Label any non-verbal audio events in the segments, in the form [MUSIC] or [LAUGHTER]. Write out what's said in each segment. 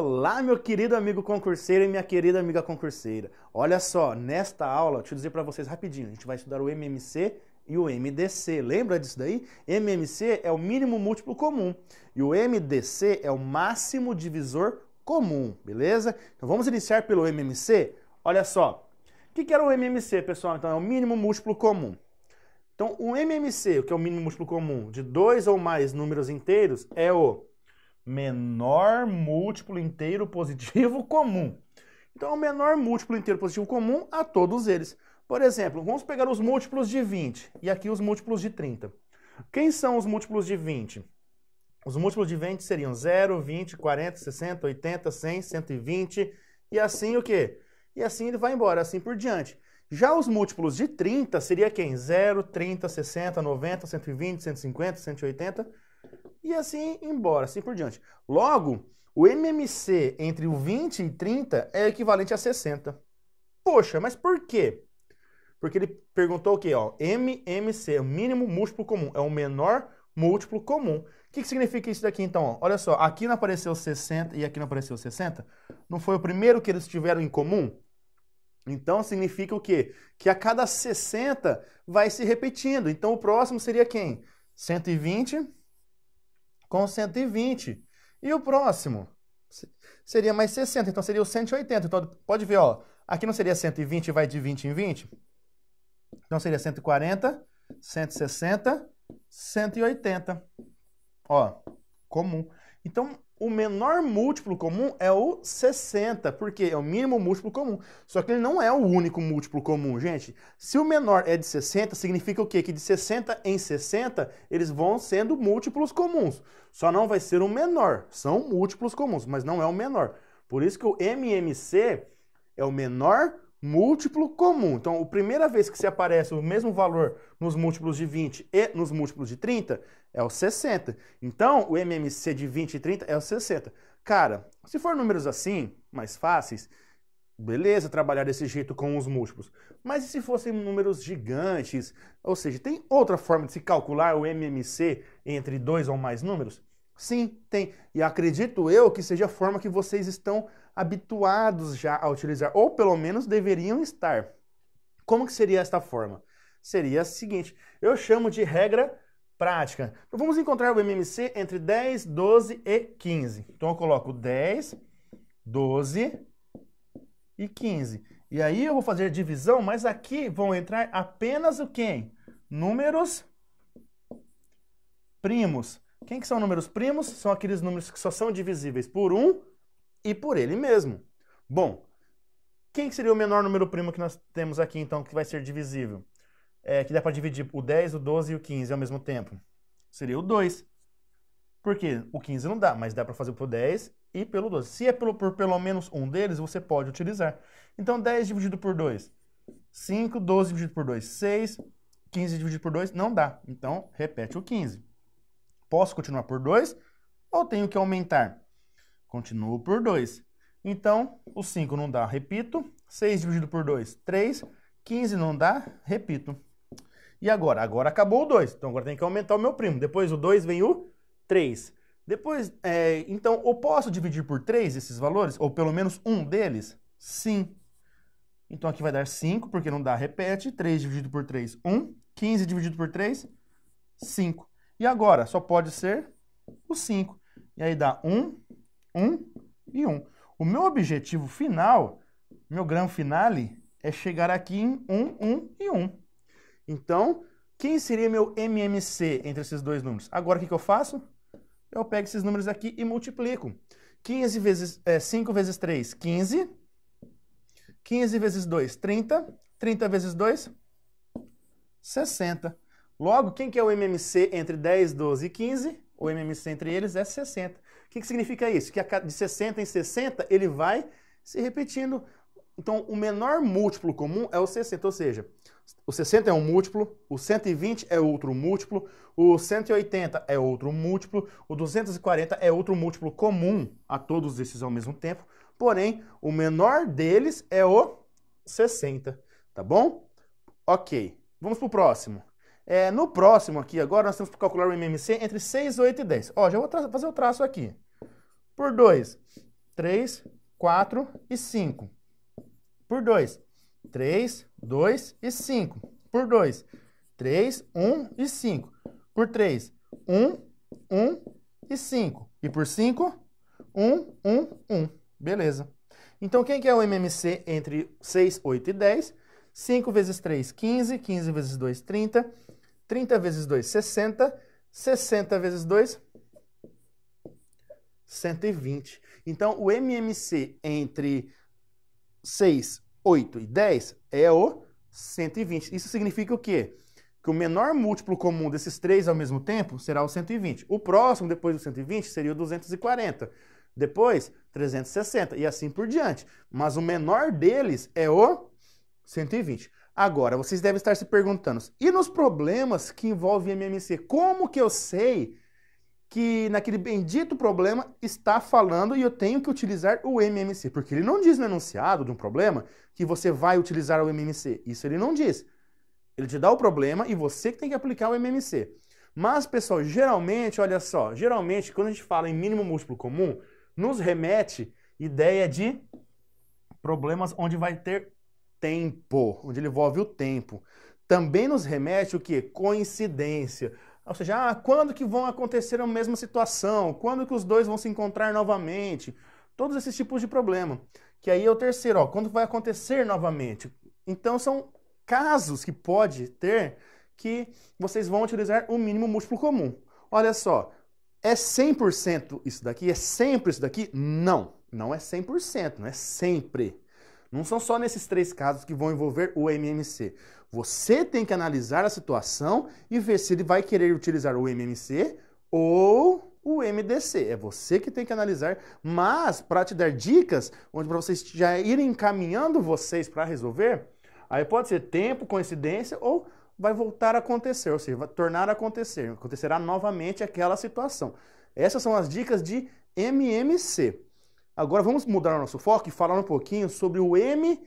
Olá, meu querido amigo concurseiro e minha querida amiga concurseira. Olha só, nesta aula, deixa eu dizer para vocês rapidinho, a gente vai estudar o MMC e o MDC. Lembra disso daí? MMC é o mínimo múltiplo comum e o MDC é o máximo divisor comum, beleza? Então vamos iniciar pelo MMC? Olha só, o que, que era o MMC, pessoal? Então é o mínimo múltiplo comum. Então o MMC, o que é o mínimo múltiplo comum de dois ou mais números inteiros, é o menor múltiplo inteiro positivo [LAUGHS] comum. Então, é o menor múltiplo inteiro positivo comum a todos eles. Por exemplo, vamos pegar os múltiplos de 20 e aqui os múltiplos de 30. Quem são os múltiplos de 20? Os múltiplos de 20 seriam 0, 20, 40, 60, 80, 100, 120 e assim o quê? E assim ele vai embora, assim por diante. Já os múltiplos de 30 seria quem? 0, 30, 60, 90, 120, 150, 180 e assim embora, assim por diante. Logo, o MMC entre o 20 e 30 é equivalente a 60. Poxa, mas por quê? Porque ele perguntou o quê? Ó, MMC, é o mínimo múltiplo comum, é o menor múltiplo comum. O que, que significa isso daqui, então? Ó, olha só, aqui não apareceu 60 e aqui não apareceu 60. Não foi o primeiro que eles tiveram em comum? Então significa o quê? Que a cada 60 vai se repetindo. Então o próximo seria quem? 120 com 120. E o próximo seria mais 60, então seria o 180. Então pode ver, ó, aqui não seria 120 vai de 20 em 20? Então seria 140, 160, 180. Ó, comum. Então o menor múltiplo comum é o 60, porque é o mínimo múltiplo comum. Só que ele não é o único múltiplo comum, gente. Se o menor é de 60, significa o quê? Que de 60 em 60, eles vão sendo múltiplos comuns. Só não vai ser o menor. São múltiplos comuns, mas não é o menor. Por isso que o MMC é o menor múltiplo comum. Então, a primeira vez que se aparece o mesmo valor nos múltiplos de 20 e nos múltiplos de 30 é o 60. Então, o MMC de 20 e 30 é o 60. Cara, se for números assim, mais fáceis, beleza trabalhar desse jeito com os múltiplos. Mas e se fossem números gigantes? Ou seja, tem outra forma de se calcular o MMC entre dois ou mais números? Sim, tem. E acredito eu que seja a forma que vocês estão habituados já a utilizar, ou pelo menos deveriam estar. Como que seria esta forma? Seria a seguinte, eu chamo de regra prática. vamos encontrar o MMC entre 10, 12 e 15. Então eu coloco 10, 12 e 15. E aí eu vou fazer divisão, mas aqui vão entrar apenas o quem? Números primos. Quem que são números primos? São aqueles números que só são divisíveis por 1 e por ele mesmo. Bom, quem seria o menor número primo que nós temos aqui, então, que vai ser divisível? É, que dá para dividir o 10, o 12 e o 15 ao mesmo tempo? Seria o 2. Por quê? O 15 não dá, mas dá para fazer pelo 10 e pelo 12. Se é pelo, por pelo menos um deles, você pode utilizar. Então, 10 dividido por 2, 5. 12 dividido por 2, 6. 15 dividido por 2, não dá. Então, repete o 15. Posso continuar por 2 ou tenho que aumentar? Continuo por 2. Então, o 5 não dá, repito. 6 dividido por 2, 3. 15 não dá, repito. E agora? Agora acabou o 2. Então agora tem que aumentar o meu primo. Depois o 2 vem o 3. Depois, é, então, eu posso dividir por 3 esses valores? Ou pelo menos um deles? Sim. Então aqui vai dar 5, porque não dá, repete. 3 dividido por 3, 1. 15 dividido por 3, 5. E agora? Só pode ser o 5. E aí dá 1, 1 e 1. O meu objetivo final, meu grande finale, é chegar aqui em 1, 1 e 1. Então, quem seria meu MMC entre esses dois números? Agora o que, que eu faço? Eu pego esses números aqui e multiplico. 15 vezes, é, 5 vezes 3, 15. 15 vezes 2, 30. 30 vezes 2, 60. Logo, quem que é o MMC entre 10, 12 e 15? O MMC entre eles é 60. O que, que significa isso? Que de 60 em 60 ele vai se repetindo. Então, o menor múltiplo comum é o 60, ou seja, o 60 é um múltiplo, o 120 é outro múltiplo, o 180 é outro múltiplo, o 240 é outro múltiplo comum a todos esses ao mesmo tempo, porém, o menor deles é o 60, tá bom? Ok, vamos para o próximo. É, no próximo aqui, agora nós temos que calcular o MMC entre 6, 8 e 10. Ó, já vou fazer o traço aqui. Por 2, 3, 4 e 5. Por 2, 3, 2 e 5. Por 2, 3, 1 e 5. Por 3, 1, 1 e 5. E por 5, 1, 1, 1. Beleza. Então, quem que é o MMC entre 6, 8 e 10? 5 vezes 3, 15. 15 vezes 2, 30. 30 vezes 2, 60. 60 vezes 2, 120. Então, o MMC entre 6, 8 e 10 é o 120. Isso significa o quê? Que o menor múltiplo comum desses três ao mesmo tempo será o 120. O próximo, depois do 120, seria o 240. Depois, 360 e assim por diante. Mas o menor deles é o 120. Agora, vocês devem estar se perguntando, e nos problemas que envolvem MMC? Como que eu sei que naquele bendito problema está falando e eu tenho que utilizar o MMC? Porque ele não diz no enunciado de um problema que você vai utilizar o MMC. Isso ele não diz. Ele te dá o problema e você que tem que aplicar o MMC. Mas, pessoal, geralmente, olha só, geralmente quando a gente fala em mínimo múltiplo comum, nos remete ideia de problemas onde vai ter tempo, onde ele envolve o tempo. Também nos remete o que? Coincidência. Ou seja, ah, quando que vão acontecer a mesma situação? Quando que os dois vão se encontrar novamente? Todos esses tipos de problema. Que aí é o terceiro, ó, quando vai acontecer novamente? Então são casos que pode ter que vocês vão utilizar o mínimo múltiplo comum. Olha só, é 100% isso daqui? É sempre isso daqui? Não, não é 100%, não é sempre. Não são só nesses três casos que vão envolver o MMC. Você tem que analisar a situação e ver se ele vai querer utilizar o MMC ou o MDC. É você que tem que analisar, mas para te dar dicas, onde para vocês já irem encaminhando vocês para resolver, aí pode ser tempo, coincidência ou vai voltar a acontecer, ou seja, vai tornar a acontecer, acontecerá novamente aquela situação. Essas são as dicas de MMC. Agora vamos mudar o nosso foco e falar um pouquinho sobre o MDC.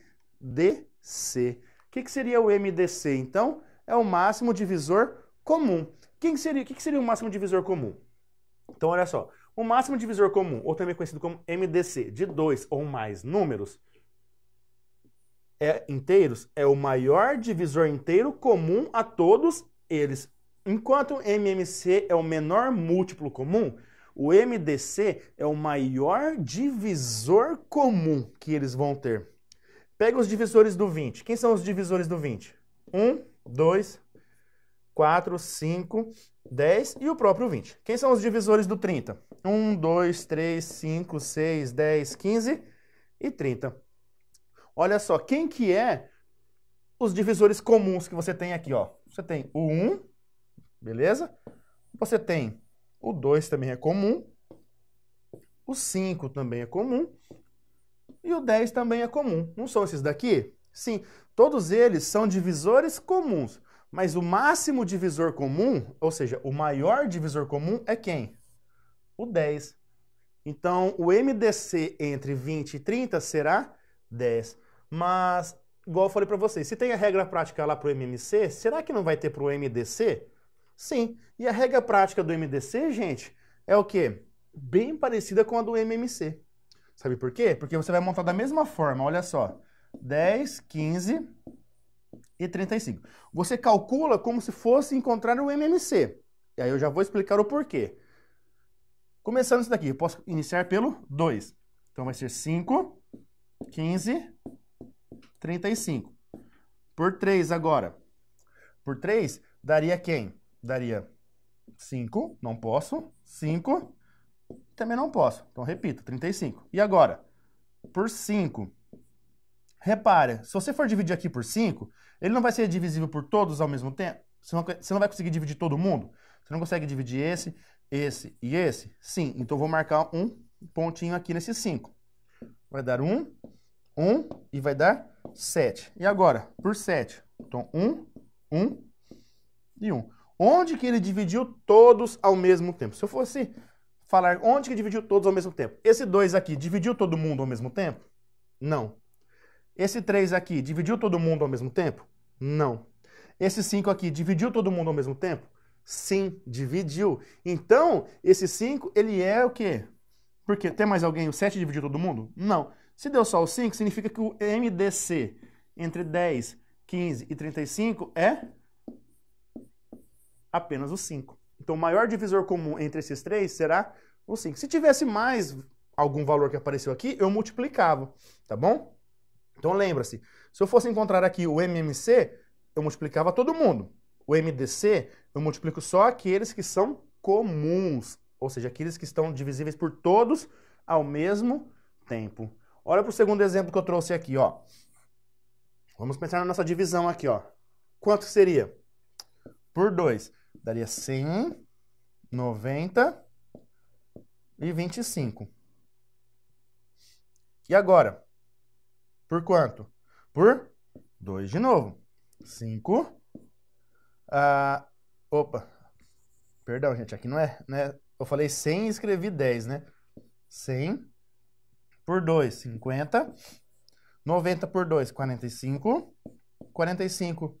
O que, que seria o MDC? Então, é o máximo divisor comum. Quem seria, o que, que seria o máximo divisor comum? Então, olha só. O máximo divisor comum, ou também conhecido como MDC, de dois ou mais números é, inteiros, é o maior divisor inteiro comum a todos eles. Enquanto MMC é o menor múltiplo comum, o MDC é o maior divisor comum que eles vão ter. Pega os divisores do 20. Quem são os divisores do 20? 1, 2, 4, 5, 10 e o próprio 20. Quem são os divisores do 30? 1, 2, 3, 5, 6, 10, 15 e 30. Olha só, quem que é os divisores comuns que você tem aqui, ó. Você tem o 1, beleza? Você tem o 2 também é comum. O 5 também é comum. E o 10 também é comum. Não são esses daqui? Sim, todos eles são divisores comuns. Mas o máximo divisor comum, ou seja, o maior divisor comum é quem? O 10. Então, o MDC entre 20 e 30 será 10. Mas, igual eu falei para vocês, se tem a regra prática lá para o MMC, será que não vai ter para o MDC? Sim. E a regra prática do MDC, gente, é o quê? Bem parecida com a do MMC. Sabe por quê? Porque você vai montar da mesma forma, olha só. 10, 15 e 35. Você calcula como se fosse encontrar o MMC. E aí eu já vou explicar o porquê. Começando isso daqui, eu posso iniciar pelo 2. Então vai ser 5, 15, 35. Por 3 agora. Por 3 daria quem? daria 5, não posso, 5, também não posso. Então, repito, 35. E agora? Por 5. Repare, se você for dividir aqui por 5, ele não vai ser divisível por todos ao mesmo tempo? Você não, você não vai conseguir dividir todo mundo? Você não consegue dividir esse, esse e esse? Sim, então vou marcar um pontinho aqui nesse 5. Vai dar 1, um, 1 um, e vai dar 7. E agora? Por 7. Então, 1, um, 1 um, e 1. Um. Onde que ele dividiu todos ao mesmo tempo? Se eu fosse falar onde que dividiu todos ao mesmo tempo, esse 2 aqui dividiu todo mundo ao mesmo tempo? Não. Esse 3 aqui dividiu todo mundo ao mesmo tempo? Não. Esse 5 aqui dividiu todo mundo ao mesmo tempo? Sim, dividiu. Então, esse 5, ele é o quê? Porque tem mais alguém, o 7 dividiu todo mundo? Não. Se deu só o 5, significa que o MDC entre 10, 15 e 35 é apenas o 5. Então, o maior divisor comum entre esses três será o 5. Se tivesse mais algum valor que apareceu aqui, eu multiplicava, tá bom? Então, lembra-se, se eu fosse encontrar aqui o MMC, eu multiplicava todo mundo. O MDC, eu multiplico só aqueles que são comuns, ou seja, aqueles que estão divisíveis por todos ao mesmo tempo. Olha para o segundo exemplo que eu trouxe aqui, ó. Vamos pensar na nossa divisão aqui, ó. Quanto seria? Por 2. Daria 100, 90 e 25. E agora? Por quanto? Por 2 de novo. 5. Ah, opa. Perdão, gente. Aqui não é, né? Eu falei 100 e escrevi 10, né? 100 por 2, 50. 90 por 2, 45. 45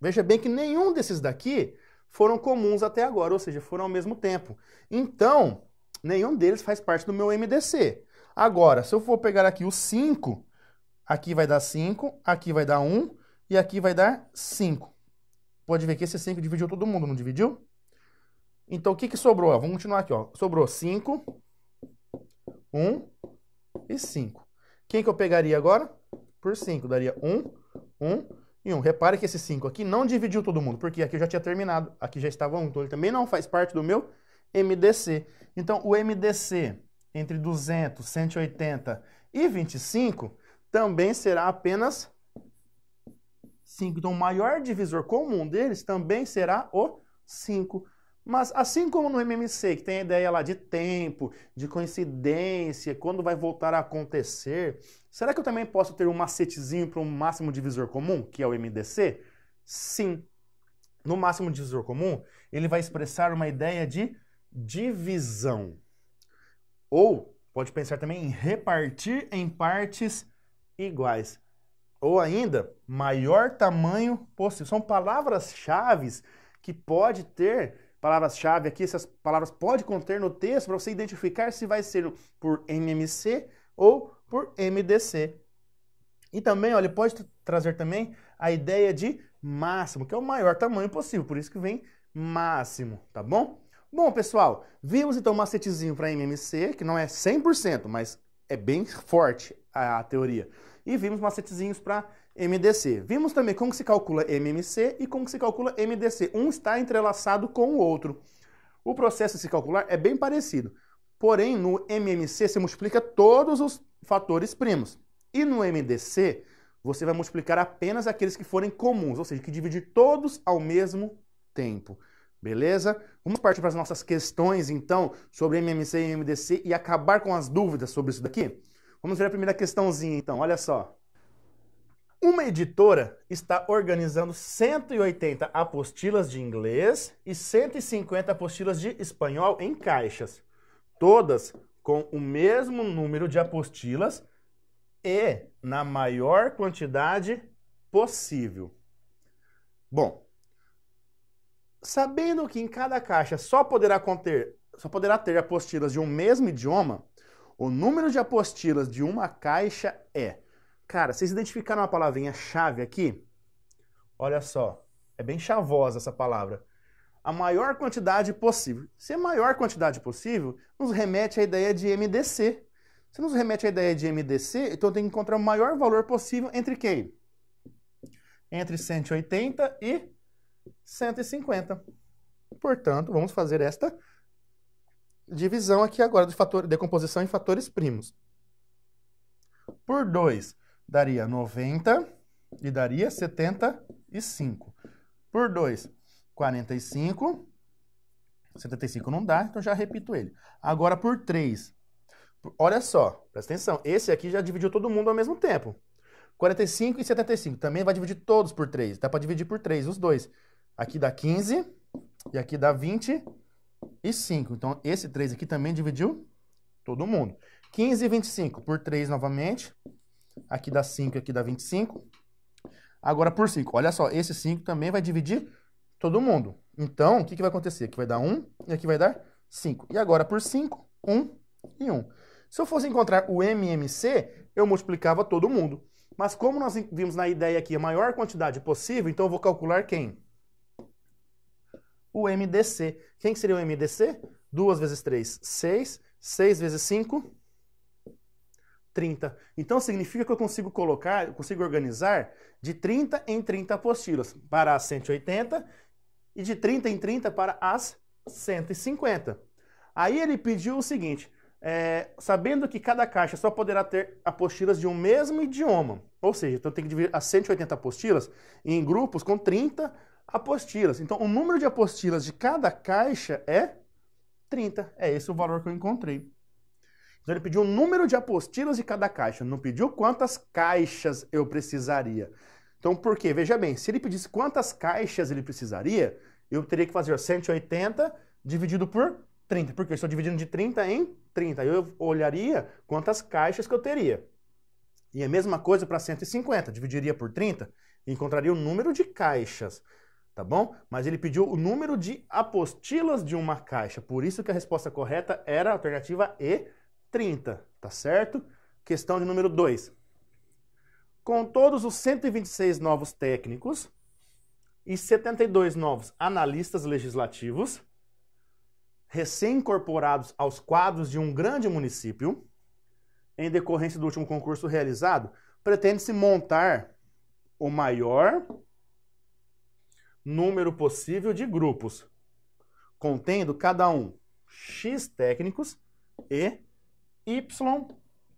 Veja bem que nenhum desses daqui foram comuns até agora, ou seja, foram ao mesmo tempo. Então, nenhum deles faz parte do meu MDC. Agora, se eu for pegar aqui os 5, aqui vai dar 5, aqui vai dar 1 um, e aqui vai dar 5. Pode ver que esse 5 dividiu todo mundo, não dividiu? Então, o que, que sobrou? vamos continuar aqui. Ó. Sobrou 5, 1 um, e 5. Quem que eu pegaria agora? Por 5. Daria 1, 1 e 1. Repare que esse 5 aqui não dividiu todo mundo, porque aqui eu já tinha terminado, aqui já estava 1, então ele também não faz parte do meu MDC. Então, o MDC entre 200, 180 e 25 também será apenas 5. Então, o maior divisor comum deles também será o 5. Mas assim como no MMC, que tem a ideia lá de tempo, de coincidência, quando vai voltar a acontecer, será que eu também posso ter um macetezinho para o máximo divisor comum, que é o MDC? Sim. No máximo divisor comum, ele vai expressar uma ideia de divisão. Ou pode pensar também em repartir em partes iguais. Ou ainda, maior tamanho possível. São palavras-chave que pode ter palavras-chave aqui, essas palavras pode conter no texto para você identificar se vai ser por MMC ou por MDC. E também, olha, pode trazer também a ideia de máximo, que é o maior tamanho possível, por isso que vem máximo, tá bom? Bom, pessoal, vimos então o um macetezinho para MMC, que não é 100%, mas é bem forte a, a teoria. E vimos macetezinhos para MDC. Vimos também como se calcula MMC e como se calcula MDC. Um está entrelaçado com o outro. O processo de se calcular é bem parecido. Porém, no MMC você multiplica todos os fatores primos. E no MDC, você vai multiplicar apenas aqueles que forem comuns, ou seja, que dividir todos ao mesmo tempo. Beleza? Vamos partir para as nossas questões, então, sobre MMC e MDC e acabar com as dúvidas sobre isso daqui? Vamos ver a primeira questãozinha, então. Olha só. Uma editora está organizando 180 apostilas de inglês e 150 apostilas de espanhol em caixas, todas com o mesmo número de apostilas e na maior quantidade possível. Bom, sabendo que em cada caixa só poderá conter, só poderá ter apostilas de um mesmo idioma, o número de apostilas de uma caixa é Cara, vocês identificaram uma palavrinha chave aqui? Olha só, é bem chavosa essa palavra. A maior quantidade possível. Se é maior quantidade possível, nos remete à ideia de MDC. Se nos remete à ideia de MDC, então eu tenho que encontrar o maior valor possível entre quem? Entre 180 e 150. Portanto, vamos fazer esta divisão aqui agora de fator, decomposição em fatores primos. Por 2, daria 90 e daria 75. Por 2, 45. 75 não dá, então já repito ele. Agora por 3. Olha só, presta atenção. Esse aqui já dividiu todo mundo ao mesmo tempo. 45 e 75. Também vai dividir todos por 3. Dá para dividir por 3, os dois. Aqui dá 15 e aqui dá 25. Então, esse 3 aqui também dividiu todo mundo. 15 e 25 por 3 novamente. Aqui dá 5, aqui dá 25. Agora por 5. Olha só, esse 5 também vai dividir todo mundo. Então, o que, que vai acontecer? Aqui vai dar 1 e aqui vai dar 5. E agora por 5, 1 e 1. Se eu fosse encontrar o MMC, eu multiplicava todo mundo. Mas como nós vimos na ideia aqui a maior quantidade possível, então eu vou calcular quem? O MDC. Quem que seria o MDC? 2 vezes 3, 6. 6 vezes 5, 30. Então significa que eu consigo colocar, eu consigo organizar de 30 em 30 apostilas para as 180 e de 30 em 30 para as 150. Aí ele pediu o seguinte: é, sabendo que cada caixa só poderá ter apostilas de um mesmo idioma, ou seja, então tenho que dividir as 180 apostilas em grupos com 30 apostilas. Então o número de apostilas de cada caixa é 30. É esse o valor que eu encontrei. Então ele pediu o número de apostilas de cada caixa, não pediu quantas caixas eu precisaria. Então por quê? Veja bem, se ele pedisse quantas caixas ele precisaria, eu teria que fazer 180 dividido por 30, porque eu estou dividindo de 30 em 30. Eu olharia quantas caixas que eu teria. E a mesma coisa para 150, dividiria por 30 encontraria o número de caixas, tá bom? Mas ele pediu o número de apostilas de uma caixa, por isso que a resposta correta era a alternativa E, 30, tá certo? Questão de número 2. Com todos os 126 novos técnicos e 72 novos analistas legislativos, recém-incorporados aos quadros de um grande município, em decorrência do último concurso realizado, pretende-se montar o maior número possível de grupos, contendo cada um X técnicos e Y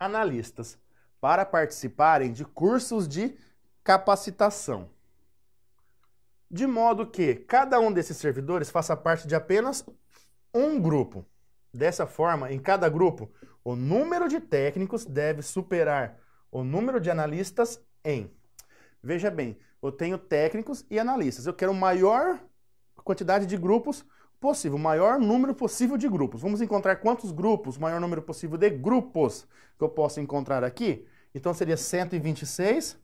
analistas para participarem de cursos de capacitação. De modo que cada um desses servidores faça parte de apenas um grupo. Dessa forma, em cada grupo, o número de técnicos deve superar o número de analistas em. Veja bem, eu tenho técnicos e analistas. Eu quero maior quantidade de grupos possível, o maior número possível de grupos. Vamos encontrar quantos grupos, o maior número possível de grupos que eu posso encontrar aqui. Então seria 126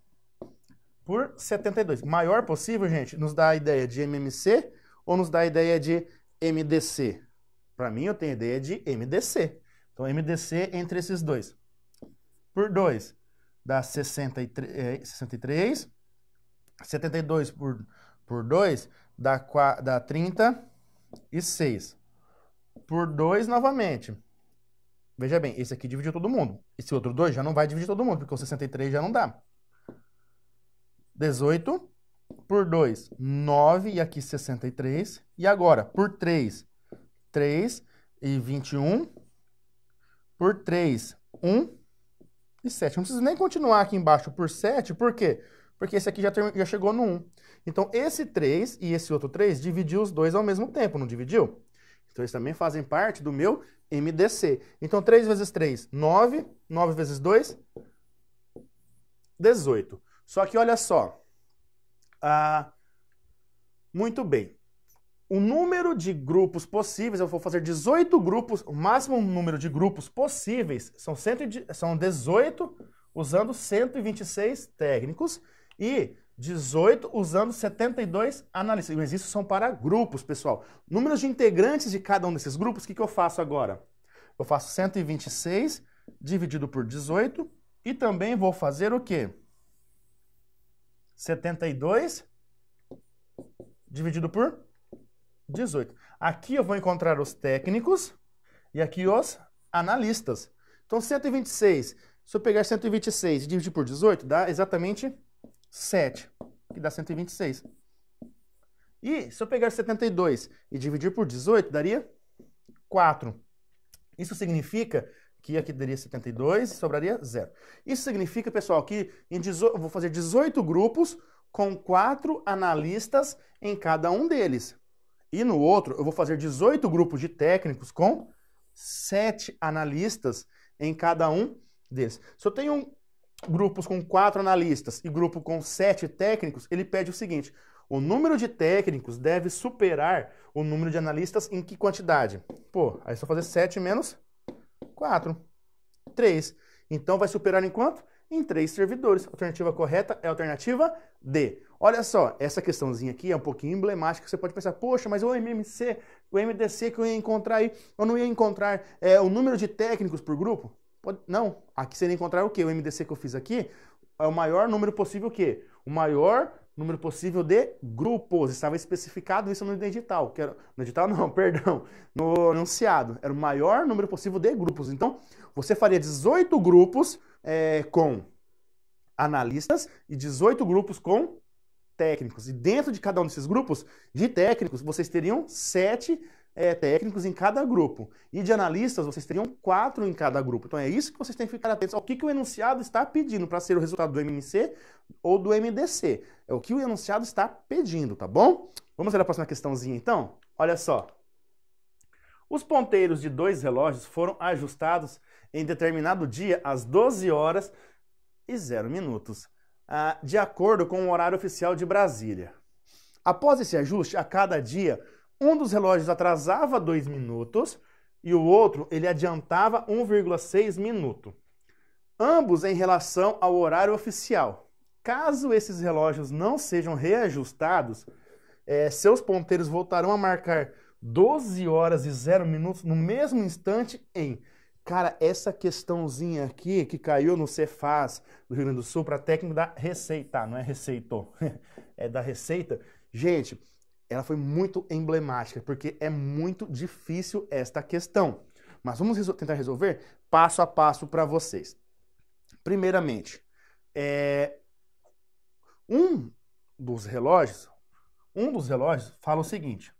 por 72. Maior possível, gente, nos dá a ideia de MMC ou nos dá a ideia de MDC? Para mim, eu tenho a ideia de MDC. Então, MDC entre esses dois. Por 2, dá 63, 72 é, por, por 2 dá, dá 30 e 6 por 2 novamente. Veja bem, esse aqui dividiu todo mundo. Esse outro 2 já não vai dividir todo mundo, porque o 63 já não dá. 18 por 2, 9, e aqui 63. E agora, por 3, 3 e 21. Por 3, 1 e 7. Não preciso nem continuar aqui embaixo por 7, por quê? Porque porque esse aqui já, já chegou no 1. Então, esse 3 e esse outro 3 dividiu os dois ao mesmo tempo, não dividiu? Então, eles também fazem parte do meu MDC. Então, 3 vezes 3, 9. 9 vezes 2, 18. Só que olha só. Ah, muito bem. O número de grupos possíveis, eu vou fazer 18 grupos, o máximo número de grupos possíveis são, cento, são 18, usando 126 técnicos e 18 usando 72 analistas. Mas isso são para grupos, pessoal. Números de integrantes de cada um desses grupos, o que, que eu faço agora? Eu faço 126 dividido por 18 e também vou fazer o quê? 72 dividido por 18. Aqui eu vou encontrar os técnicos e aqui os analistas. Então, 126. Se eu pegar 126 e dividir por 18, dá exatamente 7, que dá 126. E se eu pegar 72 e dividir por 18, daria 4. Isso significa que aqui daria 72 e sobraria 0. Isso significa, pessoal, que em dezo... vou fazer 18 grupos com 4 analistas em cada um deles. E no outro, eu vou fazer 18 grupos de técnicos com 7 analistas em cada um deles. Se eu tenho grupos com quatro analistas e grupo com sete técnicos, ele pede o seguinte: o número de técnicos deve superar o número de analistas em que quantidade? Pô, aí é só fazer 7 menos 4. 3. Então vai superar em quanto? Em três servidores. A alternativa correta é a alternativa D. Olha só, essa questãozinha aqui é um pouquinho emblemática. Você pode pensar, poxa, mas o MMC, o MDC que eu ia encontrar aí, eu não ia encontrar é, o número de técnicos por grupo? Pode, não, aqui você encontrar o que? O MDC que eu fiz aqui é o maior número possível o quê? O maior número possível de grupos. Estava especificado isso no digital Que era, no não, [LAUGHS] perdão. No anunciado. Era o maior número possível de grupos. Então, você faria 18 grupos é, com analistas e 18 grupos com técnicos. E dentro de cada um desses grupos de técnicos, vocês teriam sete é, técnicos em cada grupo. E de analistas, vocês teriam quatro em cada grupo. Então é isso que vocês têm que ficar atentos ao que, que o enunciado está pedindo para ser o resultado do MNC ou do MDC. É o que o enunciado está pedindo, tá bom? Vamos ver a próxima questãozinha então? Olha só. Os ponteiros de dois relógios foram ajustados em determinado dia às 12 horas e 0 minutos, ah, de acordo com o horário oficial de Brasília. Após esse ajuste, a cada dia um dos relógios atrasava 2 minutos e o outro ele adiantava 1,6 minuto. Ambos em relação ao horário oficial. Caso esses relógios não sejam reajustados, é, seus ponteiros voltarão a marcar 12 horas e 0 minutos no mesmo instante em. Cara, essa questãozinha aqui que caiu no Cefaz do Rio Grande do Sul para técnico da Receita, não é receitou, [LAUGHS] é da Receita. Gente, ela foi muito emblemática, porque é muito difícil esta questão. Mas vamos resol tentar resolver passo a passo para vocês. Primeiramente, é... um dos relógios, um dos relógios fala o seguinte: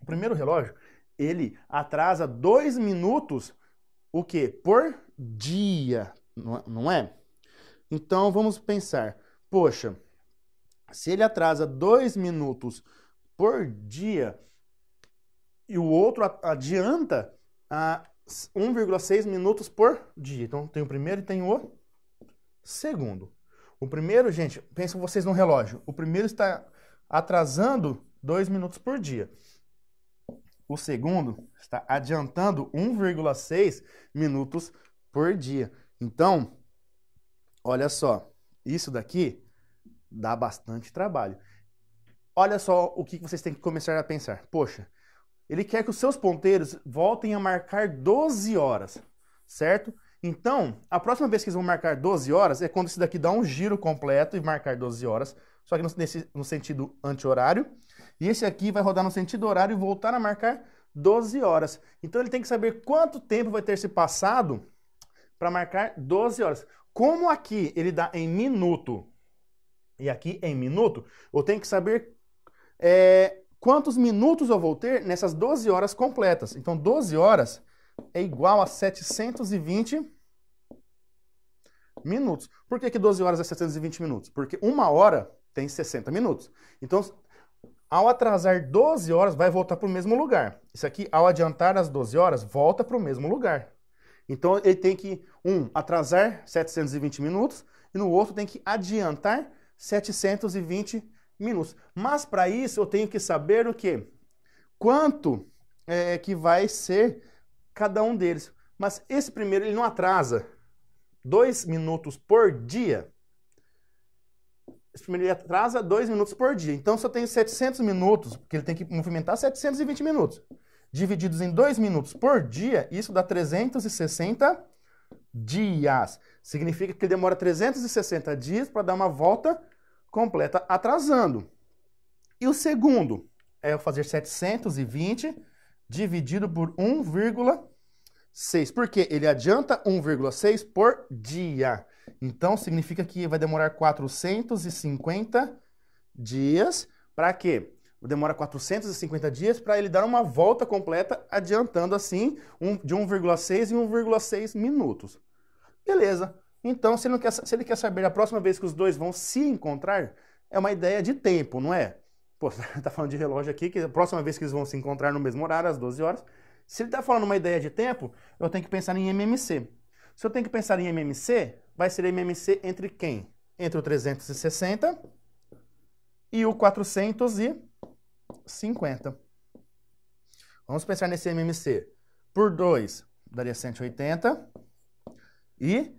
o primeiro relógio ele atrasa dois minutos o que por dia, é, não é? Então vamos pensar, poxa, se ele atrasa dois minutos por dia e o outro adianta a 1,6 minutos por dia. Então tem o primeiro e tem o segundo. O primeiro, gente, pensem vocês no relógio. O primeiro está atrasando 2 minutos por dia. O segundo está adiantando 1,6 minutos por dia. Então, olha só, isso daqui dá bastante trabalho olha só o que vocês têm que começar a pensar. Poxa, ele quer que os seus ponteiros voltem a marcar 12 horas, certo? Então, a próxima vez que eles vão marcar 12 horas é quando esse daqui dá um giro completo e marcar 12 horas, só que no, nesse, no sentido anti-horário. E esse aqui vai rodar no sentido horário e voltar a marcar 12 horas. Então, ele tem que saber quanto tempo vai ter se passado para marcar 12 horas. Como aqui ele dá em minuto e aqui em minuto, eu tenho que saber é, quantos minutos eu vou ter nessas 12 horas completas. Então, 12 horas é igual a 720 minutos. Por que, que 12 horas é 720 minutos? Porque uma hora tem 60 minutos. Então, ao atrasar 12 horas, vai voltar para o mesmo lugar. Isso aqui, ao adiantar as 12 horas, volta para o mesmo lugar. Então, ele tem que, um, atrasar 720 minutos, e no outro tem que adiantar 720 minutos minutos. Mas para isso eu tenho que saber o quê? Quanto é que vai ser cada um deles. Mas esse primeiro ele não atrasa. Dois minutos por dia. Esse primeiro ele atrasa dois minutos por dia. Então, se eu tenho 700 minutos, porque ele tem que movimentar 720 minutos, divididos em dois minutos por dia, isso dá 360 dias. Significa que ele demora 360 dias para dar uma volta completa atrasando. E o segundo é eu fazer 720 dividido por 1,6, porque ele adianta 1,6 por dia. Então significa que vai demorar 450 dias para quê? Demora 450 dias para ele dar uma volta completa, adiantando assim um, de 1,6 em 1,6 minutos. Beleza. Então, se ele, quer, se ele quer saber a próxima vez que os dois vão se encontrar, é uma ideia de tempo, não é? Pô, [LAUGHS] tá falando de relógio aqui, que a próxima vez que eles vão se encontrar no mesmo horário, às 12 horas. Se ele tá falando uma ideia de tempo, eu tenho que pensar em MMC. Se eu tenho que pensar em MMC, vai ser MMC entre quem? Entre o 360 e o 450. Vamos pensar nesse MMC. Por 2, daria 180. E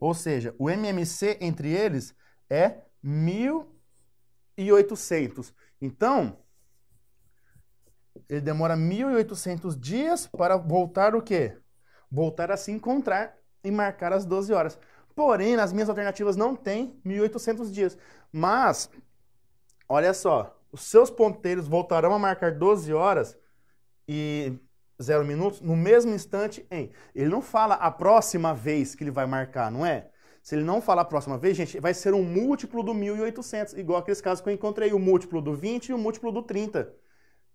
Ou seja, o MMC entre eles é 1800. Então, ele demora 1800 dias para voltar o quê? Voltar a se encontrar e marcar as 12 horas. Porém, nas minhas alternativas não tem 1800 dias. Mas, olha só, os seus ponteiros voltarão a marcar 12 horas e zero minutos, no mesmo instante em. Ele não fala a próxima vez que ele vai marcar, não é? Se ele não falar a próxima vez, gente, vai ser um múltiplo do 1.800, igual aqueles casos que eu encontrei, o múltiplo do 20 e o múltiplo do 30.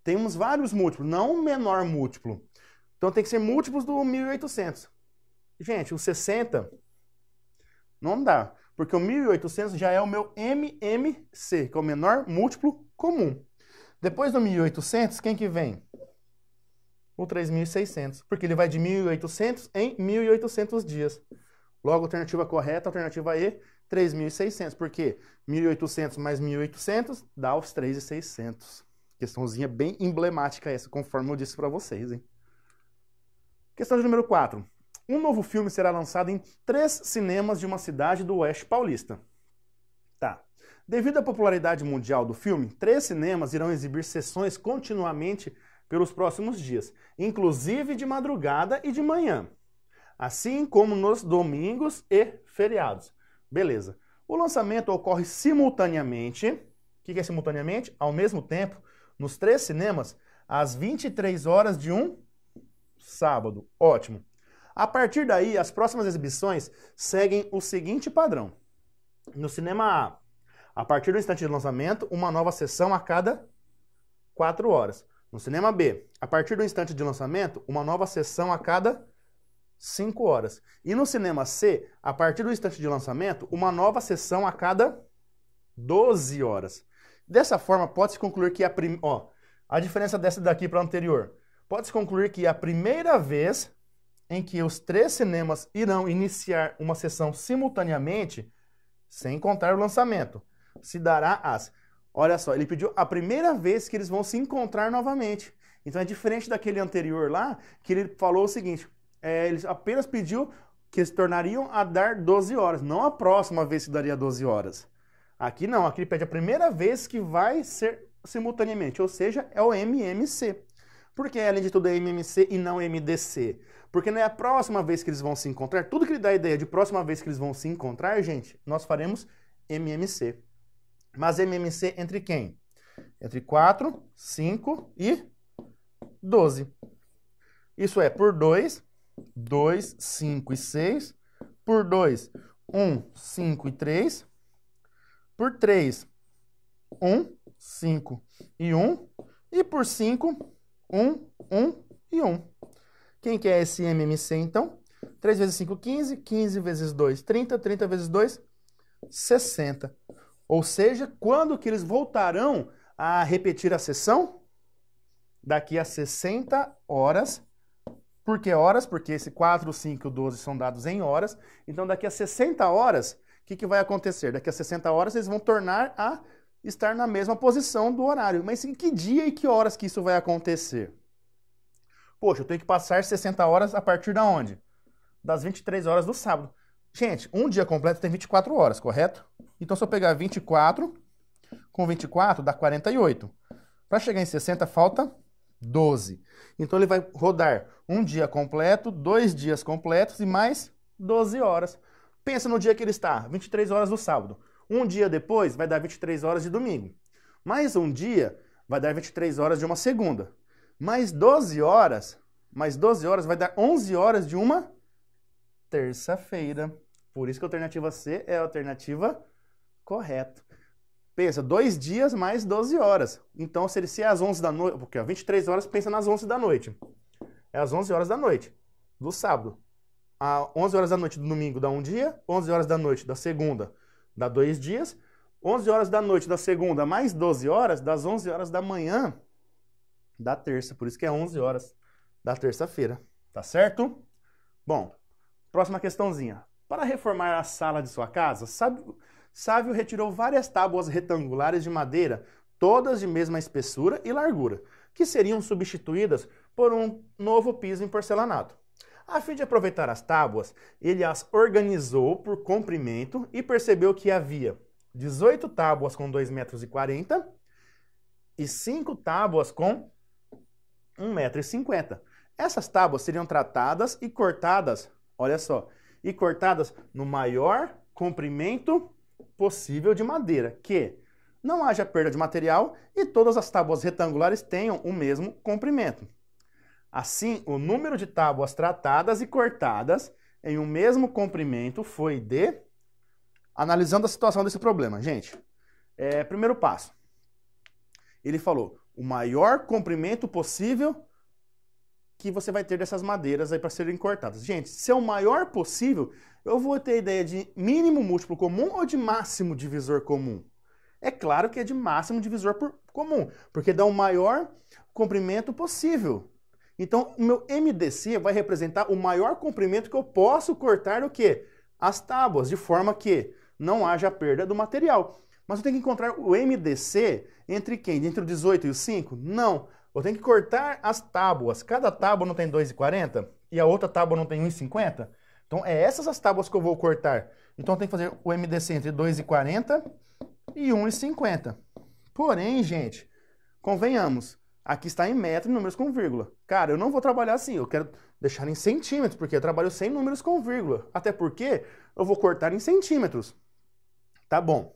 Temos vários múltiplos, não um menor múltiplo. Então tem que ser múltiplos do 1.800. Gente, o 60 não dá, porque o 1.800 já é o meu MMC, que é o menor múltiplo comum. Depois do 1.800, quem que vem? o 3.600, porque ele vai de 1.800 em 1.800 dias. Logo, alternativa correta, alternativa E, 3.600, porque 1.800 mais 1.800 dá os 3.600. Questãozinha bem emblemática essa, conforme eu disse para vocês. Hein? Questão de número 4. Um novo filme será lançado em três cinemas de uma cidade do Oeste Paulista. Tá. Devido à popularidade mundial do filme, três cinemas irão exibir sessões continuamente pelos próximos dias, inclusive de madrugada e de manhã, assim como nos domingos e feriados. Beleza. O lançamento ocorre simultaneamente. O que é simultaneamente? Ao mesmo tempo, nos três cinemas, às 23 horas de um sábado. Ótimo. A partir daí, as próximas exibições seguem o seguinte padrão. No cinema A, a partir do instante de lançamento, uma nova sessão a cada 4 horas. No cinema B, a partir do instante de lançamento, uma nova sessão a cada 5 horas. E no cinema C, a partir do instante de lançamento, uma nova sessão a cada 12 horas. Dessa forma, pode-se concluir que a prim... Ó, a diferença dessa daqui para a anterior. Pode-se concluir que a primeira vez em que os três cinemas irão iniciar uma sessão simultaneamente, sem contar o lançamento, se dará às Olha só, ele pediu a primeira vez que eles vão se encontrar novamente. Então é diferente daquele anterior lá, que ele falou o seguinte: é, ele apenas pediu que se tornariam a dar 12 horas, não a próxima vez que daria 12 horas. Aqui não, aqui ele pede a primeira vez que vai ser simultaneamente, ou seja, é o MMC. Por que é, além de tudo é MMC e não MDC? Porque não é a próxima vez que eles vão se encontrar. Tudo que ele dá a ideia de próxima vez que eles vão se encontrar, gente, nós faremos MMC. Mas MMC entre quem? Entre 4, 5 e 12. Isso é por 2, 2, 5 e 6. Por 2, 1, 5 e 3. Por 3, 1, 5 e 1. E por 5, 1, 1 e 1. Quem que é esse MMC, então? 3 vezes 5, 15. 15 vezes 2, 30. 30 vezes 2, 60. Ou seja, quando que eles voltarão a repetir a sessão? Daqui a 60 horas. Por que horas? Porque esse 4, 5 e 12 são dados em horas. Então, daqui a 60 horas, o que, que vai acontecer? Daqui a 60 horas, eles vão tornar a estar na mesma posição do horário. Mas em que dia e que horas que isso vai acontecer? Poxa, eu tenho que passar 60 horas a partir da onde? Das 23 horas do sábado. Gente, um dia completo tem 24 horas, correto? Então, se eu pegar 24, com 24 dá 48. Para chegar em 60, falta 12. Então, ele vai rodar um dia completo, dois dias completos e mais 12 horas. Pensa no dia que ele está, 23 horas do sábado. Um dia depois vai dar 23 horas de domingo. Mais um dia vai dar 23 horas de uma segunda. Mais 12 horas, mais 12 horas vai dar 11 horas de uma terça-feira. Por isso que a alternativa C é a alternativa Correto. Pensa, dois dias mais 12 horas. Então, se ele ser às 11 da noite, porque ó, 23 horas, pensa nas 11 da noite. É às 11 horas da noite do sábado. Às 11 horas da noite do domingo dá um dia, 11 horas da noite da segunda dá dois dias, 11 horas da noite da segunda mais 12 horas, das 11 horas da manhã da terça. Por isso que é 11 horas da terça-feira. Tá certo? Bom, próxima questãozinha. Para reformar a sala de sua casa, sabe Sávio retirou várias tábuas retangulares de madeira, todas de mesma espessura e largura, que seriam substituídas por um novo piso em porcelanato. A fim de aproveitar as tábuas, ele as organizou por comprimento e percebeu que havia 18 tábuas com 2,40 metros e 5 tábuas com 1,50 metro. Essas tábuas seriam tratadas e cortadas, olha só, e cortadas no maior comprimento possível de madeira, que não haja perda de material e todas as tábuas retangulares tenham o mesmo comprimento. Assim, o número de tábuas tratadas e cortadas em um mesmo comprimento foi de. Analisando a situação desse problema, gente. É, primeiro passo. Ele falou: o maior comprimento possível que você vai ter dessas madeiras aí para serem cortadas. Gente, se é o maior possível, eu vou ter a ideia de mínimo múltiplo comum ou de máximo divisor comum? É claro que é de máximo divisor por comum, porque dá o maior comprimento possível. Então, o meu MDC vai representar o maior comprimento que eu posso cortar o quê? As tábuas, de forma que não haja perda do material. Mas eu tenho que encontrar o MDC entre quem? Entre o 18 e o 5? Não. Eu tenho que cortar as tábuas. Cada tábua não tem 2,40 e a outra tábua não tem 1,50. Então, é essas as tábuas que eu vou cortar. Então, eu tenho que fazer o MDC entre 2,40 e 1,50. Porém, gente, convenhamos, aqui está em metro e números com vírgula. Cara, eu não vou trabalhar assim, eu quero deixar em centímetros, porque eu trabalho sem números com vírgula. Até porque eu vou cortar em centímetros. Tá bom.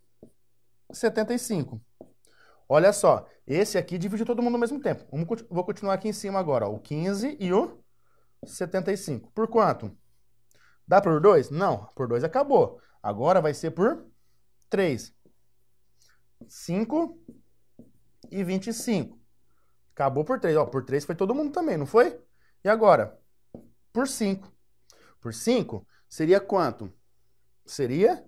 75. Olha só, esse aqui divide todo mundo ao mesmo tempo. Vou continuar aqui em cima agora, ó, o 15 e o 75. Por quanto? Dá por 2? Não, por 2 acabou. Agora vai ser por 3. 5 e 25. Acabou por 3. Ó, por 3 foi todo mundo também, não foi? E agora? Por 5. Por 5 seria quanto? Seria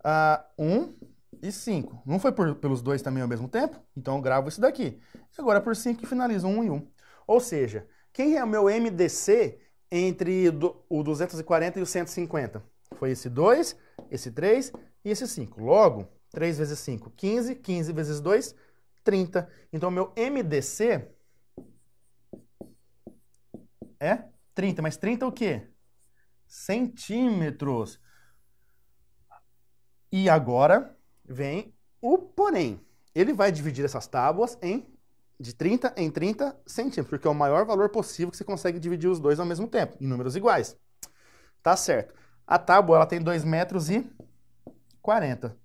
uh, ah, 1, e 5. Não foi por, pelos dois também ao mesmo tempo? Então eu gravo isso daqui. E agora por 5 que finalizo 1 um e 1. Um. Ou seja, quem é o meu MDC entre do, o 240 e o 150? Foi esse 2, esse 3 e esse 5. Logo, 3 vezes 5, 15. 15 vezes 2, 30. Então meu MDC é 30. Mas 30 é o quê? Centímetros. E agora, vem o porém. Ele vai dividir essas tábuas em de 30 em 30 centímetros, porque é o maior valor possível que você consegue dividir os dois ao mesmo tempo, em números iguais. Tá certo. A tábua ela tem 2 metros e 40.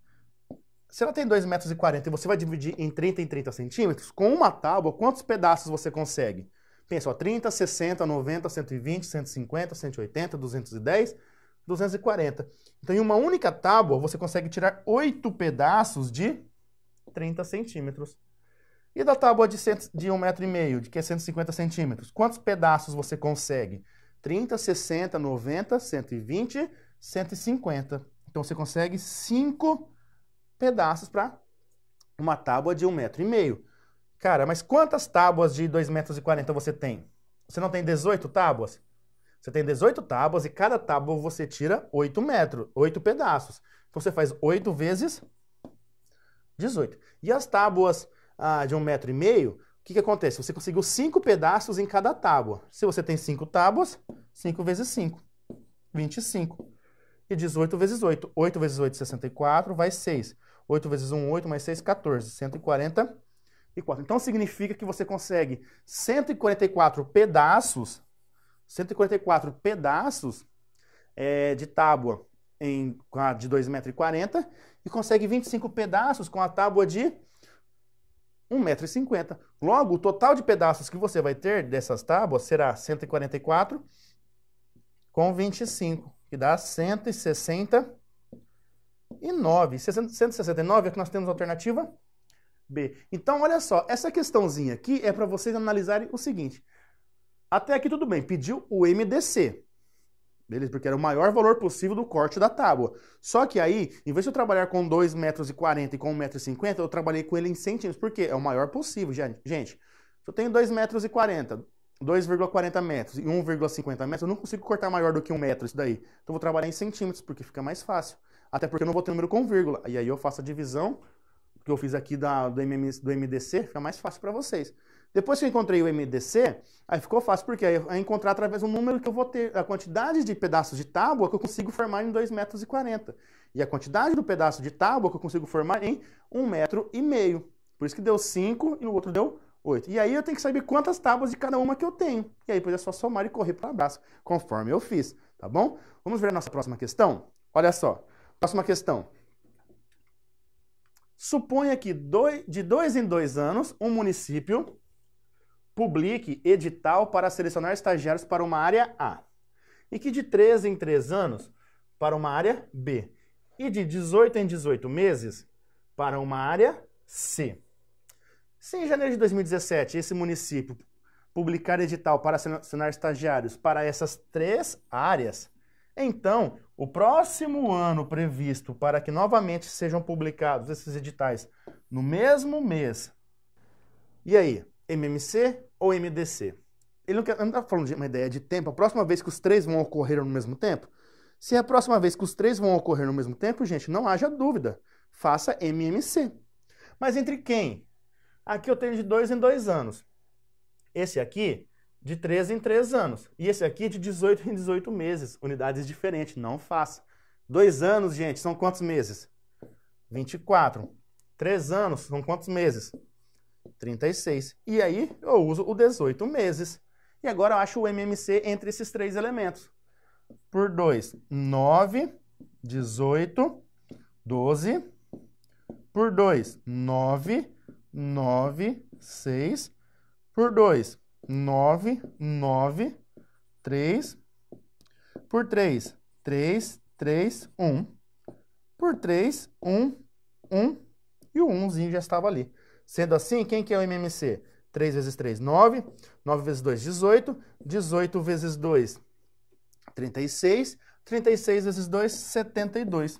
Se ela tem 2 metros e 40 e você vai dividir em 30 em 30 centímetros, com uma tábua, quantos pedaços você consegue? Pensa, ó, 30, 60, 90, 120, 150, 180, 210, 240. Então, em uma única tábua, você consegue tirar oito pedaços de 30 centímetros. E da tábua de, cento, de um metro e meio, de que é 150 centímetros, quantos pedaços você consegue? 30, 60, 90, 120, 150. Então, você consegue cinco pedaços para uma tábua de um metro e meio. Cara, mas quantas tábuas de 2,40 metros você tem? Você não tem 18 tábuas? Você tem 18 tábuas e cada tábua você tira 8 metros, 8 pedaços. Então você faz 8 vezes 18. E as tábuas ah, de 1,5 metro o que, que acontece? Você conseguiu 5 pedaços em cada tábua. Se você tem 5 tábuas, 5 vezes 5, 25. E 18 vezes 8. 8 vezes 8, 64, vai 6. 8 vezes 1, 8, mais 6, 14. 144. Então significa que você consegue 144 pedaços 144 pedaços é, de tábua em, com a de 2,40m e consegue 25 pedaços com a tábua de 1,50m. Logo, o total de pedaços que você vai ter dessas tábuas será 144 com 25, que dá 169. 169 é que nós temos a alternativa B. Então, olha só, essa questãozinha aqui é para vocês analisarem o seguinte. Até aqui tudo bem, pediu o MDC. Beleza? Porque era o maior valor possível do corte da tábua. Só que aí, em vez de eu trabalhar com 2,40 metros e com 1,50 m eu trabalhei com ele em centímetros, porque é o maior possível, gente. se eu tenho 2,40 metros, 2,40 metros e 1,50 metros, eu não consigo cortar maior do que um metro isso daí. Então eu vou trabalhar em centímetros, porque fica mais fácil. Até porque eu não vou ter número com vírgula. E aí eu faço a divisão que eu fiz aqui da, do, do MDC, fica mais fácil para vocês. Depois que eu encontrei o MDC, aí ficou fácil, porque aí eu encontrar através do número que eu vou ter, a quantidade de pedaços de tábua que eu consigo formar em 2,40 metros. E a quantidade do pedaço de tábua que eu consigo formar em 1,5 um metro. E meio. Por isso que deu 5 e o outro deu 8. E aí eu tenho que saber quantas tábuas de cada uma que eu tenho. E aí depois é só somar e correr para o abraço, conforme eu fiz, tá bom? Vamos ver a nossa próxima questão? Olha só, próxima questão. Suponha que dois, de dois em dois anos, um município publique edital para selecionar estagiários para uma área A. E que de 3 em 3 anos para uma área B. E de 18 em 18 meses para uma área C. Se em janeiro de 2017 esse município publicar edital para selecionar estagiários para essas três áreas, então o próximo ano previsto para que novamente sejam publicados esses editais no mesmo mês. E aí, MMC ou MDC. Ele não, quer, não tá falando de uma ideia de tempo. A próxima vez que os três vão ocorrer no mesmo tempo? Se a próxima vez que os três vão ocorrer no mesmo tempo, gente, não haja dúvida. Faça MMC. Mas entre quem? Aqui eu tenho de dois em dois anos. Esse aqui, de três em três anos. E esse aqui, de 18 em 18 meses. Unidades diferentes. Não faça. Dois anos, gente, são quantos meses? 24. Três anos, são quantos meses? 36. E aí eu uso o 18 meses. E agora eu acho o MMC entre esses três elementos. Por 2, 9, 18, 12. Por 2, 9, 9, 6. Por 2, 9, 9, 3. Por 3, 3, 3, 1. Por 3, 1, 1. E o 1zinho já estava ali. Sendo assim, quem que é o MMC? 3 vezes 3, 9. 9 vezes 2, 18. 18 vezes 2, 36. 36 vezes 2, 72.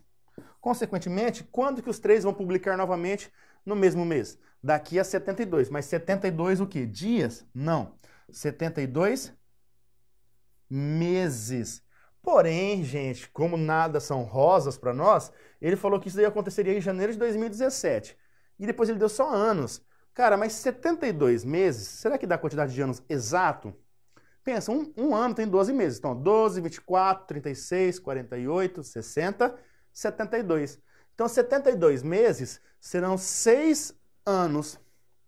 Consequentemente, quando que os três vão publicar novamente no mesmo mês? Daqui a 72. Mas 72 o quê? Dias? Não. 72 meses. Porém, gente, como nada são rosas para nós, ele falou que isso daí aconteceria em janeiro de 2017 e depois ele deu só anos. Cara, mas 72 meses, será que dá a quantidade de anos exato? Pensa, um, um, ano tem 12 meses. Então, 12, 24, 36, 48, 60, 72. Então, 72 meses serão 6 anos.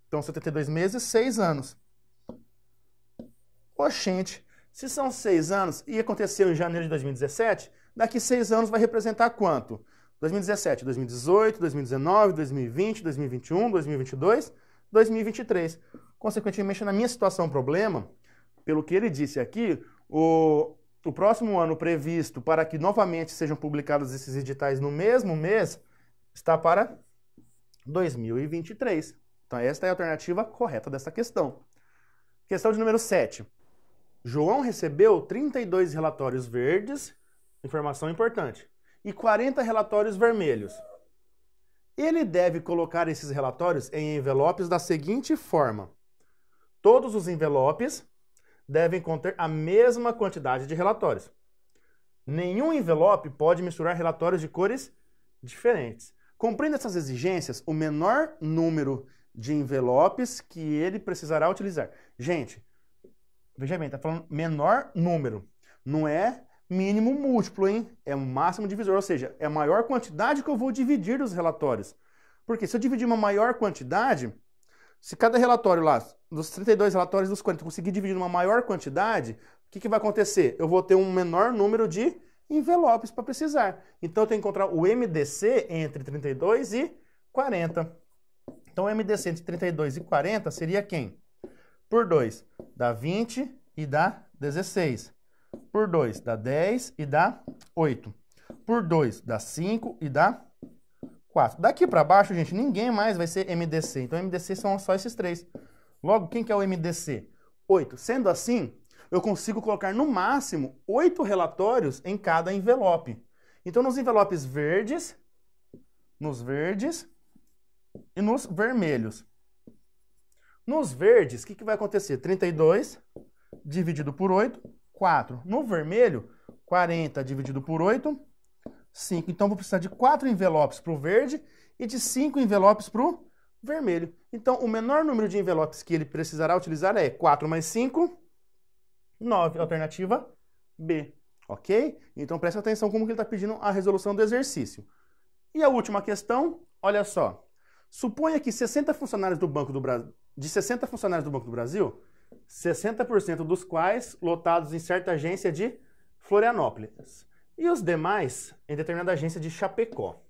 Então, 72 meses, 6 anos. Oxente, se são 6 anos e aconteceu em janeiro de 2017, daqui 6 anos vai representar quanto? Quanto? 2017, 2018, 2019, 2020, 2021, 2022, 2023. Consequentemente, na minha situação problema, pelo que ele disse aqui, o, o próximo ano previsto para que novamente sejam publicados esses editais no mesmo mês está para 2023. Então, esta é a alternativa correta dessa questão. Questão de número 7. João recebeu 32 relatórios verdes. Informação importante e 40 relatórios vermelhos. Ele deve colocar esses relatórios em envelopes da seguinte forma: todos os envelopes devem conter a mesma quantidade de relatórios. Nenhum envelope pode misturar relatórios de cores diferentes. Cumprindo essas exigências, o menor número de envelopes que ele precisará utilizar. Gente, veja bem, tá falando menor número. Não é mínimo múltiplo, hein? É o máximo divisor, ou seja, é a maior quantidade que eu vou dividir dos relatórios. Porque se eu dividir uma maior quantidade, se cada relatório lá, dos 32 relatórios dos 40, eu conseguir dividir uma maior quantidade, o que, que vai acontecer? Eu vou ter um menor número de envelopes para precisar. Então eu tenho que encontrar o MDC entre 32 e 40. Então o MDC entre 32 e 40 seria quem? Por 2, dá 20 e dá 16. Por 2 dá 10 e dá 8. Por 2 dá 5 e dá 4. Daqui para baixo, gente, ninguém mais vai ser MDC. Então, MDC são só esses três. Logo, quem que é o MDC? 8. Sendo assim, eu consigo colocar no máximo 8 relatórios em cada envelope. Então, nos envelopes verdes, nos verdes e nos vermelhos. Nos verdes, o que, que vai acontecer? 32 dividido por 8 4. No vermelho, 40 dividido por 8, 5. Então, vou precisar de 4 envelopes para o verde e de 5 envelopes para o vermelho. Então, o menor número de envelopes que ele precisará utilizar é 4 mais 5, 9. Alternativa B. Ok? Então, preste atenção como que ele está pedindo a resolução do exercício. E a última questão, olha só. Suponha que 60 funcionários do Banco do Brasil, de 60 funcionários do Banco do Brasil, 60% dos quais lotados em certa agência de Florianópolis e os demais em determinada agência de Chapecó.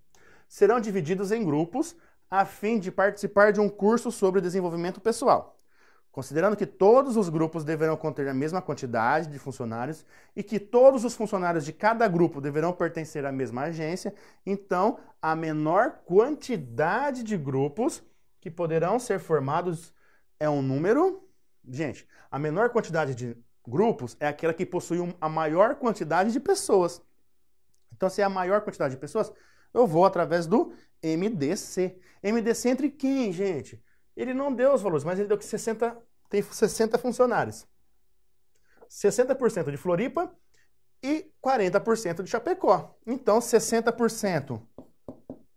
Serão divididos em grupos a fim de participar de um curso sobre desenvolvimento pessoal. Considerando que todos os grupos deverão conter a mesma quantidade de funcionários e que todos os funcionários de cada grupo deverão pertencer à mesma agência, então a menor quantidade de grupos que poderão ser formados é um número Gente, a menor quantidade de grupos é aquela que possui a maior quantidade de pessoas. Então, se é a maior quantidade de pessoas, eu vou através do MDC. MDC entre quem, gente? Ele não deu os valores, mas ele deu que 60, tem 60 funcionários. 60% de Floripa e 40% de Chapecó. Então, 60%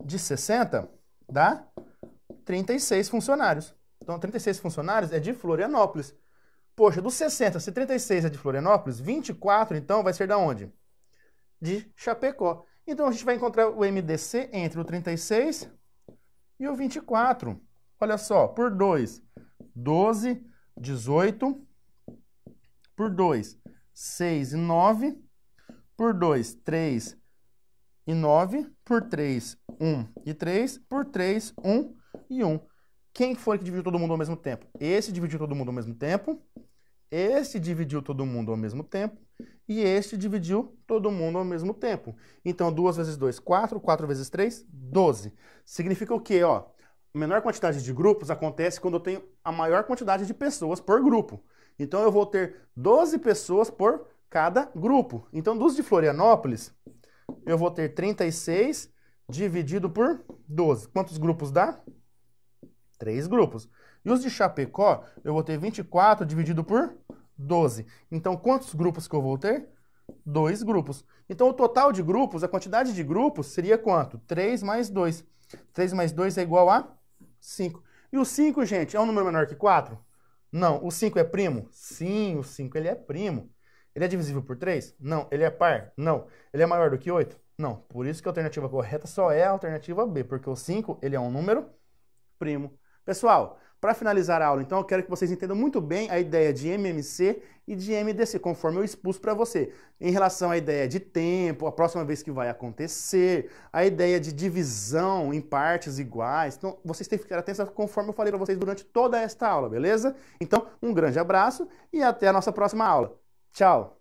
de 60 dá 36 funcionários. Então, 36 funcionários é de Florianópolis. Poxa, dos 60, se 36 é de Florianópolis, 24 então vai ser da onde? De Chapecó. Então a gente vai encontrar o MDC entre o 36 e o 24. Olha só, por 2, 12, 18, por 2, 6 e 9, por 2, 3 e 9, por 3, 1 e 3, por 3, 1 e 1. Quem foi que dividiu todo mundo ao mesmo tempo? Esse dividiu todo mundo ao mesmo tempo. esse dividiu todo mundo ao mesmo tempo. E este dividiu todo mundo ao mesmo tempo. Então, 2 vezes 2, 4. 4 vezes 3, 12. Significa o quê? Ó, a menor quantidade de grupos acontece quando eu tenho a maior quantidade de pessoas por grupo. Então, eu vou ter 12 pessoas por cada grupo. Então, dos de Florianópolis, eu vou ter 36 dividido por 12. Quantos grupos dá? Três grupos. E os de Chapecó, eu vou ter 24 dividido por 12. Então, quantos grupos que eu vou ter? Dois grupos. Então, o total de grupos, a quantidade de grupos seria quanto? 3 mais 2. 3 mais 2 é igual a 5. E o 5, gente, é um número menor que 4? Não. O 5 é primo? Sim, o 5 é primo. Ele é divisível por 3? Não. Ele é par? Não. Ele é maior do que 8? Não. Por isso que a alternativa correta só é a alternativa B, porque o 5 é um número primo. Pessoal, para finalizar a aula, então eu quero que vocês entendam muito bem a ideia de MMC e de MDC, conforme eu expus para você, em relação à ideia de tempo, a próxima vez que vai acontecer, a ideia de divisão em partes iguais. Então, vocês têm que ficar atentos conforme eu falei para vocês durante toda esta aula, beleza? Então, um grande abraço e até a nossa próxima aula. Tchau.